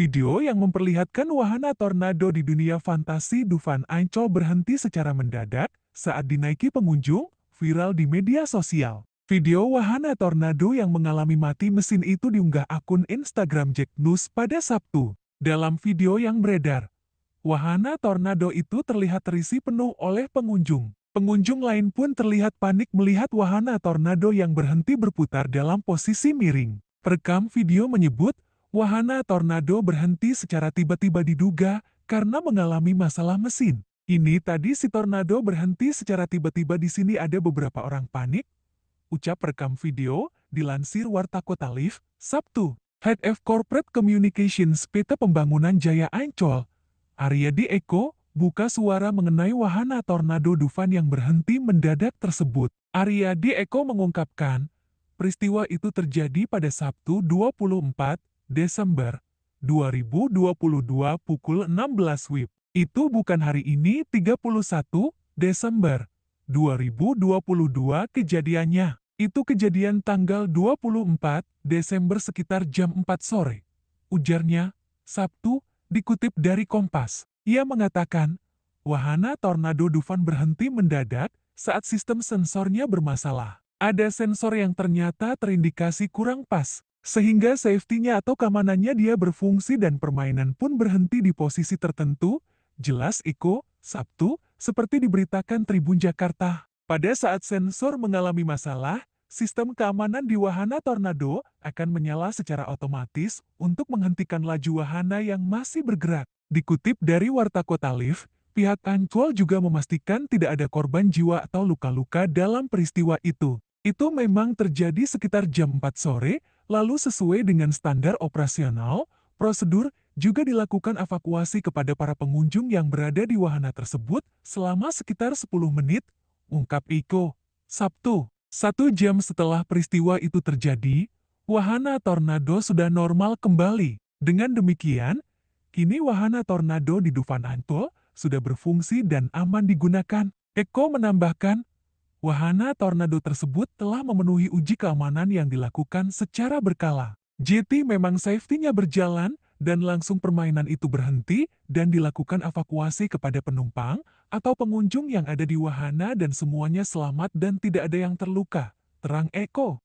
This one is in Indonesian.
Video yang memperlihatkan wahana tornado di dunia fantasi Dufan Ancol berhenti secara mendadak saat dinaiki pengunjung, viral di media sosial. Video wahana tornado yang mengalami mati mesin itu diunggah akun Instagram Jack News pada Sabtu. Dalam video yang beredar, wahana tornado itu terlihat terisi penuh oleh pengunjung. Pengunjung lain pun terlihat panik melihat wahana tornado yang berhenti berputar dalam posisi miring. Perekam video menyebut, Wahana tornado berhenti secara tiba-tiba diduga karena mengalami masalah mesin. Ini tadi si tornado berhenti secara tiba-tiba di sini ada beberapa orang panik. Ucap rekam video, dilansir Warta Kota Live, Sabtu. Head of Corporate Communications PT Pembangunan Jaya Ancol, Aryadi Eko, buka suara mengenai wahana tornado Dufan yang berhenti mendadak tersebut. Aryadi Eko mengungkapkan, peristiwa itu terjadi pada Sabtu 24 Desember 2022 pukul 16 WIB. Itu bukan hari ini 31 Desember 2022 kejadiannya. Itu kejadian tanggal 24 Desember sekitar jam 4 sore. Ujarnya, Sabtu, dikutip dari Kompas. Ia mengatakan, wahana tornado Dufan berhenti mendadak saat sistem sensornya bermasalah. Ada sensor yang ternyata terindikasi kurang pas. Sehingga safety-nya atau keamanannya dia berfungsi dan permainan pun berhenti di posisi tertentu, jelas Iko, Sabtu, seperti diberitakan Tribun Jakarta. Pada saat sensor mengalami masalah, sistem keamanan di wahana tornado akan menyala secara otomatis untuk menghentikan laju wahana yang masih bergerak. Dikutip dari Warta Kota pihak Ancol juga memastikan tidak ada korban jiwa atau luka-luka dalam peristiwa itu. Itu memang terjadi sekitar jam 4 sore, Lalu sesuai dengan standar operasional, prosedur juga dilakukan evakuasi kepada para pengunjung yang berada di wahana tersebut selama sekitar 10 menit, ungkap Iko. Sabtu, satu jam setelah peristiwa itu terjadi, wahana tornado sudah normal kembali. Dengan demikian, kini wahana tornado di Dufan Anto sudah berfungsi dan aman digunakan. Eko menambahkan, Wahana tornado tersebut telah memenuhi uji keamanan yang dilakukan secara berkala. JT memang safety-nya berjalan, dan langsung permainan itu berhenti dan dilakukan evakuasi kepada penumpang atau pengunjung yang ada di wahana dan semuanya selamat dan tidak ada yang terluka. Terang Eko.